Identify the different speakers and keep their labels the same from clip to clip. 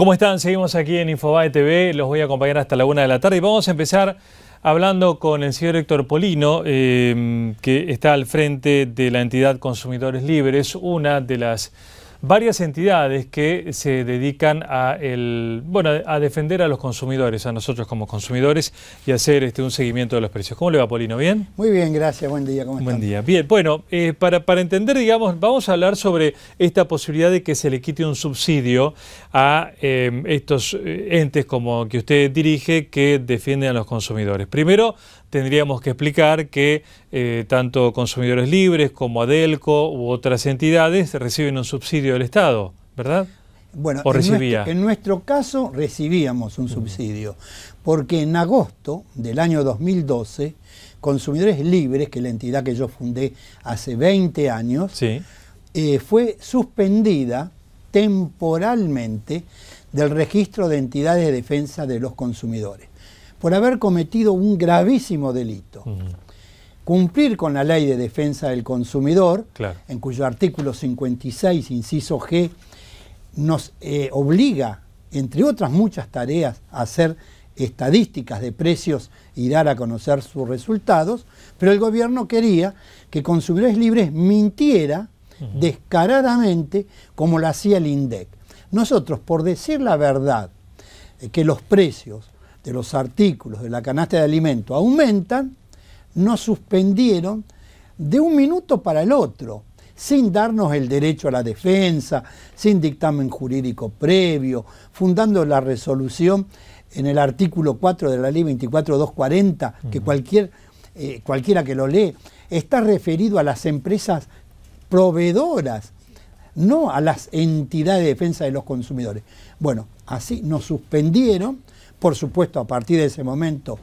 Speaker 1: ¿Cómo están? Seguimos aquí en Infobae TV, los voy a acompañar hasta la una de la tarde y vamos a empezar hablando con el señor Héctor Polino, eh, que está al frente de la entidad Consumidores Libres, una de las varias entidades que se dedican a, el, bueno, a defender a los consumidores, a nosotros como consumidores y hacer este, un seguimiento de los precios. ¿Cómo le va, Polino?
Speaker 2: ¿Bien? Muy bien, gracias. Buen día. ¿Cómo Buen
Speaker 1: día. Bien, bueno, eh, para, para entender, digamos, vamos a hablar sobre esta posibilidad de que se le quite un subsidio a em, estos eh, entes como que usted dirige que defienden a los consumidores. Primero, tendríamos que explicar que eh, tanto consumidores libres como Adelco u otras entidades reciben un subsidio del Estado, ¿verdad? Bueno, En,
Speaker 2: nuestro, caso recibíamos un mm. subsidio, porque en agosto del año 2012, Consumidores Libres, que es la entidad que yo fundé hace 20 años, eh, fue suspendida temporalmente del registro de entidades de defensa de los consumidores por haber cometido un gravísimo delito. Cumplir con la ley de defensa del consumidor, en cuyo artículo 56, inciso G, nos eh, obliga, entre otras muchas tareas, a hacer estadísticas de precios y dar a conocer sus resultados, pero el gobierno quería que Consumidores Libres mintiera descaradamente como lo hacía el INDEC. Nosotros, por decir la verdad, eh, que los precios de los artículos de la canasta de alimentos aumentan, nos suspendieron de un minuto para el otro, sin darnos el derecho a la defensa, sin dictamen jurídico previo, fundando la resolución en el artículo 4 de la ley 24240, que cualquier, eh, cualquiera que lo lee, está referido a las empresas proveedoras, no a las entidades de defensa de los consumidores. Bueno, así nos suspendieron por supuesto, a partir de ese momento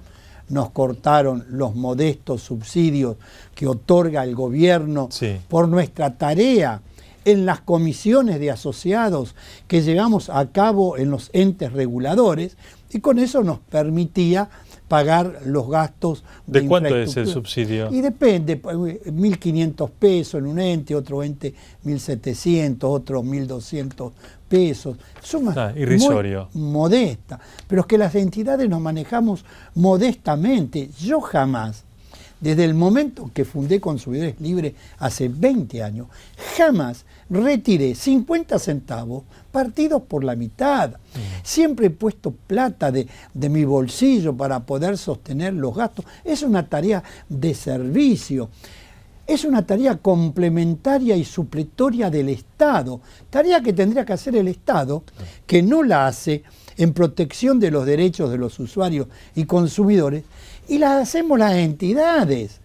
Speaker 2: nos cortaron los modestos subsidios que otorga el gobierno por nuestra tarea en las comisiones de asociados que llevamos a cabo en los entes reguladores y con eso nos permitía pagar los gastos de, ¿De cuánto es el subsidio? Y depende, 1.500 pues, pesos en un ente, otro ente 1.700, otro 1.200 pesos, sumas modesta pero es que las entidades nos manejamos modestamente. Yo jamás, desde el momento que fundé Consumidores Libres hace 20 años, jamás retiré 50 centavos partidos por la mitad. Mm. Siempre he puesto plata de, de, mi bolsillo para poder sostener los gastos. Es una tarea de servicio es una tarea complementaria y supletoria del Estado, tarea que tendría que hacer el Estado, que no la hace en protección de los derechos de los usuarios y consumidores, y la hacemos las entidades.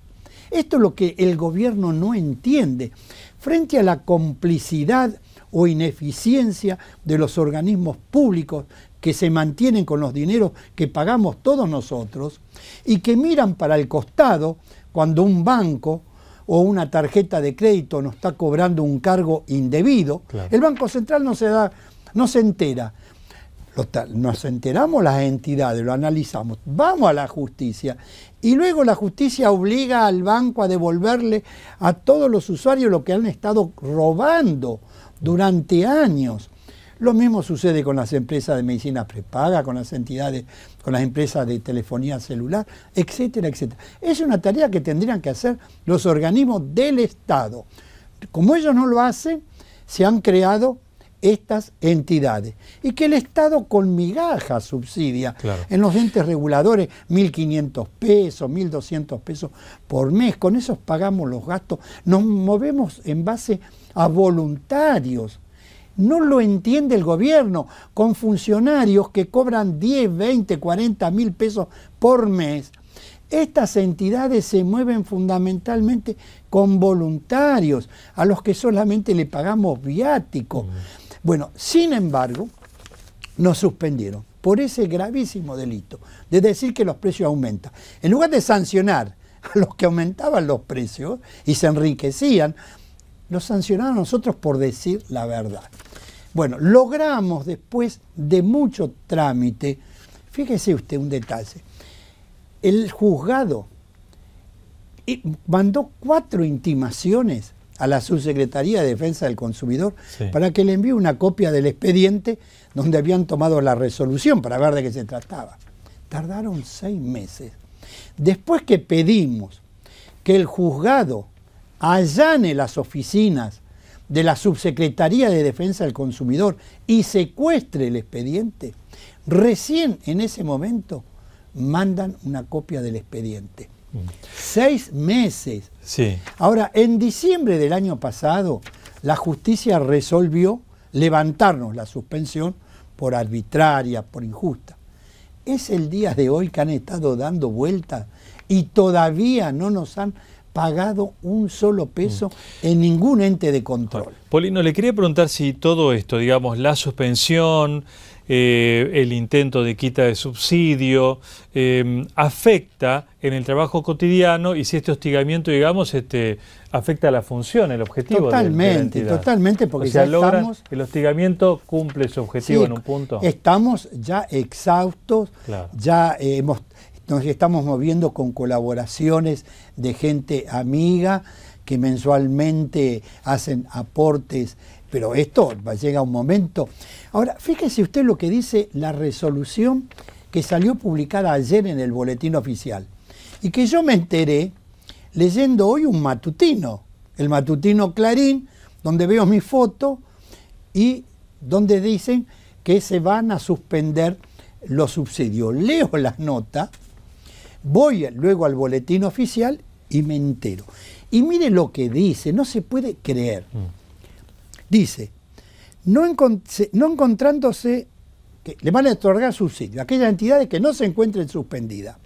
Speaker 2: Esto es lo que el gobierno no entiende. Frente a la complicidad o ineficiencia de los organismos públicos que se mantienen con los dineros que pagamos todos nosotros y que miran para el costado cuando un banco o una tarjeta de crédito nos está cobrando un cargo indebido, el Banco Central no se, da, no se entera. Nos enteramos las entidades, lo analizamos, vamos a la justicia y luego la justicia obliga al banco a devolverle a todos los usuarios lo que han estado robando durante años. Lo mismo sucede con las empresas de medicina prepaga, con las entidades, con las empresas de telefonía celular, etcétera, etcétera. Es una tarea que tendrían que hacer los organismos del Estado. Como ellos no lo hacen, se han creado estas entidades y que el Estado con migajas subsidia en los entes reguladores 1.500 pesos, 1.200 pesos por mes, con esos pagamos los gastos, nos movemos en base a voluntarios, no lo entiende el gobierno, con funcionarios que cobran 10, 20, 40 mil pesos por mes. Estas entidades se mueven fundamentalmente con voluntarios, a los que solamente le pagamos viático. Mm. Bueno, sin embargo, nos suspendieron por ese gravísimo delito, de decir que los precios aumentan. En lugar de sancionar a los que aumentaban los precios y se enriquecían, los sancionaron a nosotros por decir la verdad. Bueno, logramos después de mucho trámite, fíjese usted un detalle, el juzgado mandó cuatro intimaciones a la Subsecretaría de Defensa del Consumidor para que le envíe una copia del expediente donde habían tomado la resolución para ver de qué se trataba. Tardaron seis meses. Después que pedimos que el juzgado allane las oficinas de la Subsecretaría de Defensa del Consumidor y secuestre el expediente, recién en ese momento mandan una copia del expediente. Seis meses. Ahora, en diciembre del año pasado, la justicia resolvió levantarnos la suspensión por arbitraria, por injusta. Es el día de hoy que han estado dando vueltas y todavía no nos han pagado un solo peso en ningún ente de control.
Speaker 1: Polino, le quería preguntar si todo esto, digamos, la suspensión, eh, el intento de quita de subsidio, eh, afecta en el trabajo cotidiano y si este hostigamiento, digamos, este, afecta a la función, el objetivo. Totalmente, de la totalmente, porque si sea, El hostigamiento cumple su objetivo en un punto.
Speaker 2: Estamos ya exhaustos, ya hemos nos estamos moviendo con colaboraciones de gente amiga que mensualmente hacen aportes, pero esto llega un momento. Ahora, fíjese usted lo que dice la resolución que salió publicada ayer en el boletín oficial y que yo me enteré leyendo hoy un matutino, el matutino Clarín, donde veo mi foto y donde dicen que se van a suspender los subsidios. Leo la nota Voy luego al boletín oficial y me entero. Y mire lo que dice, no se puede creer. Mm. Dice, no, encontrándose, que le van a otorgar subsidio a aquellas entidades que no se encuentren suspendidas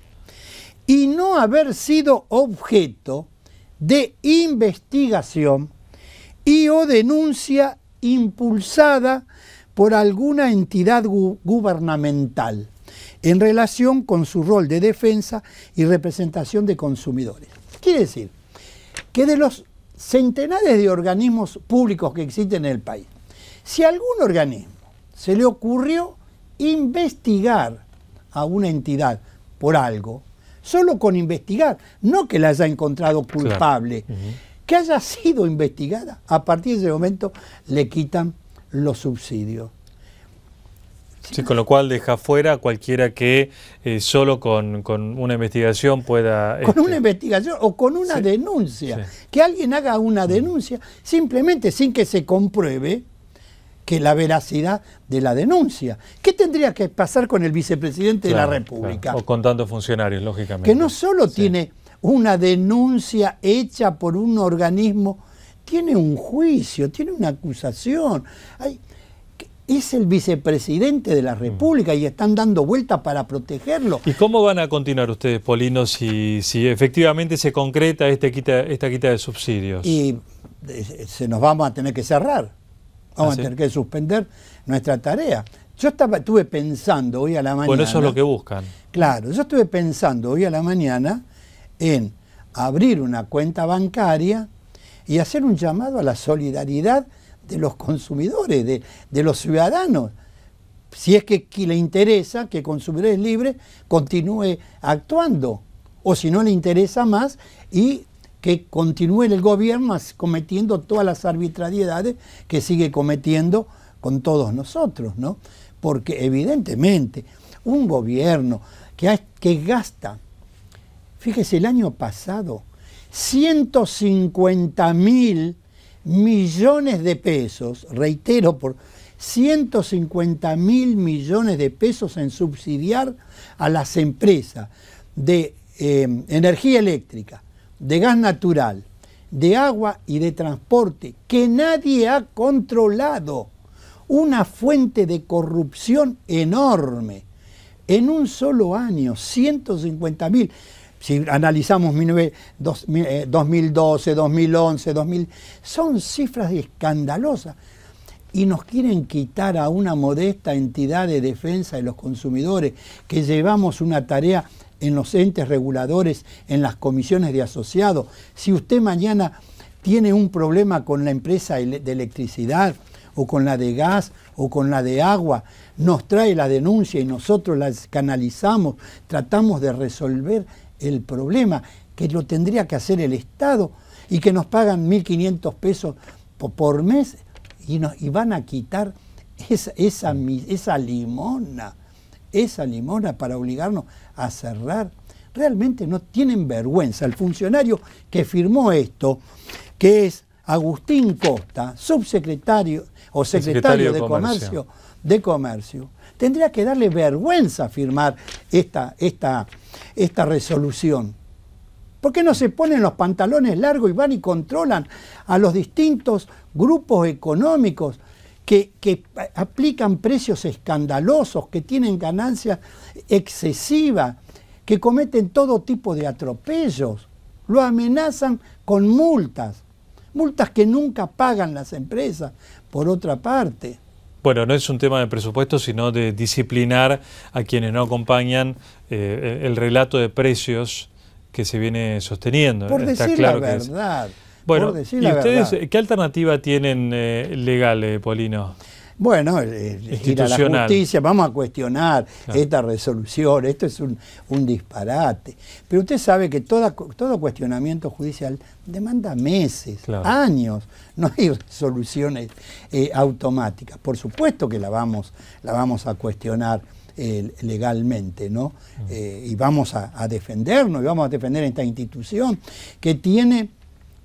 Speaker 2: y no haber sido objeto de investigación y o denuncia impulsada por alguna entidad gubernamental en relación con su rol de defensa y representación de consumidores. Quiere decir que de los centenares de organismos públicos que existen en el país, si algún organismo se le ocurrió investigar a una entidad por algo, solo con investigar, no que la haya encontrado culpable, que haya sido investigada, a partir de ese momento le quitan los subsidios
Speaker 1: con lo cual deja fuera a cualquiera que eh, solo con, una investigación pueda... Con una
Speaker 2: este, investigación o con una denuncia. Que alguien haga una mm. denuncia simplemente sin que se compruebe que la veracidad de la denuncia. ¿Qué tendría que pasar con el vicepresidente de la República?
Speaker 1: O con tantos funcionarios, lógicamente. Que no
Speaker 2: solo tiene una denuncia hecha por un organismo, tiene un juicio, tiene una acusación. Hay, es el vicepresidente de la mm. República y están dando vueltas para protegerlo.
Speaker 1: ¿Y cómo van a continuar ustedes, Polino, si, efectivamente se concreta este esta quita de subsidios? Y
Speaker 2: eh, se nos vamos a tener que cerrar, vamos a ¿Ah, tener que suspender nuestra tarea. Yo estuve pensando hoy a la mañana... Bueno, eso es lo que buscan. Claro, yo estuve pensando hoy a la mañana en abrir una cuenta bancaria y hacer un llamado a la solidaridad de los consumidores, de, los ciudadanos. Si es que le interesa que consumidores libres continúe actuando, o si no le interesa más y que continúe el gobierno cometiendo todas las arbitrariedades que sigue cometiendo con todos nosotros, ¿no? Porque evidentemente un gobierno que, que gasta, fíjese el año pasado, 150 mil millones de pesos, reitero, por 150 mil millones de pesos en subsidiar a las empresas de em, energía eléctrica, de gas natural, de agua y de transporte, que nadie ha controlado. Una fuente de corrupción enorme. En un solo año, 150 mil si analizamos 2012, 2011, 2000, son cifras escandalosas. Y nos quieren quitar a una modesta entidad de defensa de los consumidores, que llevamos una tarea en los entes reguladores, en las comisiones de asociados. Si usted mañana tiene un problema con la empresa de electricidad o con la de gas o con la de agua, nos trae la denuncia y nosotros las canalizamos, tratamos de resolver el problema, que lo tendría que hacer el Estado y que nos pagan 1.500 pesos por mes y, nos, van a quitar esa, esa, limona, esa limona para obligarnos a cerrar. Realmente no tienen vergüenza. El funcionario que firmó esto, que es Agustín Costa, subsecretario o secretario, de, Comercio de Comercio tendría que darle vergüenza firmar esta, esta, resolución. ¿Por qué no se ponen los pantalones largos y van y controlan a los distintos grupos económicos que, que aplican precios escandalosos, que tienen ganancias excesivas, que cometen todo tipo de atropellos? Lo amenazan con multas, multas que nunca pagan las empresas, por otra parte
Speaker 1: bueno, no es un tema de presupuesto, sino de disciplinar a quienes no acompañan eh, el relato de precios que se viene sosteniendo. Por decir verdad. Bueno, ¿y ustedes qué alternativa tienen eh, legal, Polino? Bueno, ir a la justicia,
Speaker 2: vamos a cuestionar esta resolución, esto es un, disparate. Pero usted sabe que todo cuestionamiento judicial demanda meses, años, no hay resoluciones eh, automáticas. Por supuesto que la vamos, la vamos a cuestionar. Eh, legalmente, ¿no? Mm. Eh, y vamos a, a defendernos, y vamos a defender esta institución que tiene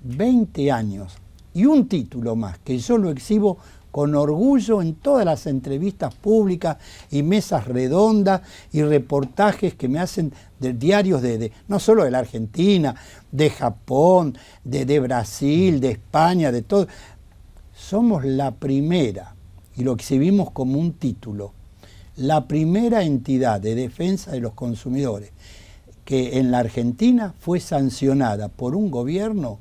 Speaker 2: 20 años y un título más, que yo lo exhibo con orgullo en todas las entrevistas públicas y mesas redondas y reportajes que me hacen de diarios de, no solo de la Argentina, de Japón, de, de Brasil, de España, de todo. Somos la primera, y lo exhibimos como un título, la primera entidad de defensa de los consumidores que en la Argentina fue sancionada por un gobierno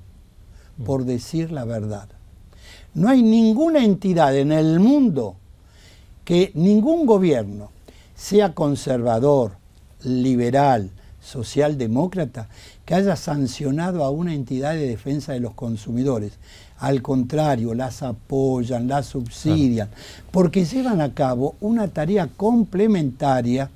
Speaker 2: por decir la verdad. No hay ninguna entidad en el mundo que ningún gobierno, sea conservador, liberal, socialdemócrata, que haya sancionado a una entidad de defensa de los consumidores. Al contrario, las apoyan, las subsidian, porque llevan a cabo una tarea complementaria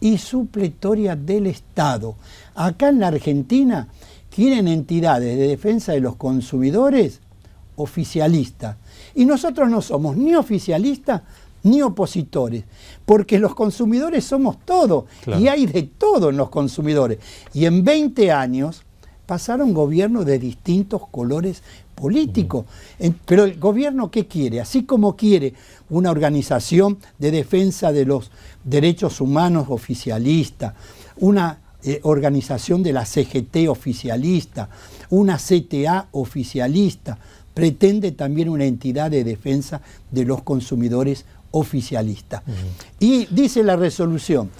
Speaker 2: y supletoria del Estado. Acá en la Argentina tienen entidades de defensa de los consumidores oficialista. Y nosotros no somos ni oficialistas ni opositores, porque los consumidores somos todo y hay de todo en los consumidores. Y en 20 años pasaron gobiernos de distintos colores políticos. Pero el gobierno qué quiere? Así como quiere una organización de defensa de los derechos humanos oficialista, una eh, organización de la CGT oficialista, una CTA oficialista, pretende también una entidad de defensa de los consumidores oficialista. Y dice la resolución,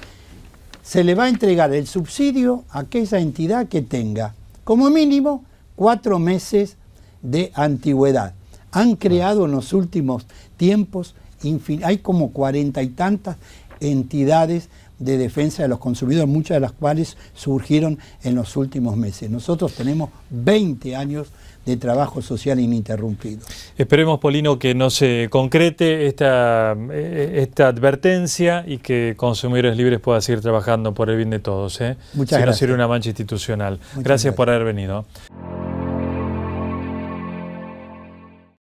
Speaker 2: se le va a entregar el subsidio a aquella entidad que tenga como mínimo cuatro meses de antigüedad. Han creado en los últimos tiempos, hay como cuarenta y tantas entidades de defensa de los consumidores, muchas de las cuales surgieron en los últimos meses. Nosotros tenemos 20 años de trabajo social ininterrumpido.
Speaker 1: Esperemos, Polino, que no se concrete esta, eh, esta advertencia y que Consumidores Libres pueda seguir trabajando por el bien de todos. ¿eh? Muchas si no sirve una mancha institucional. gracias por haber venido.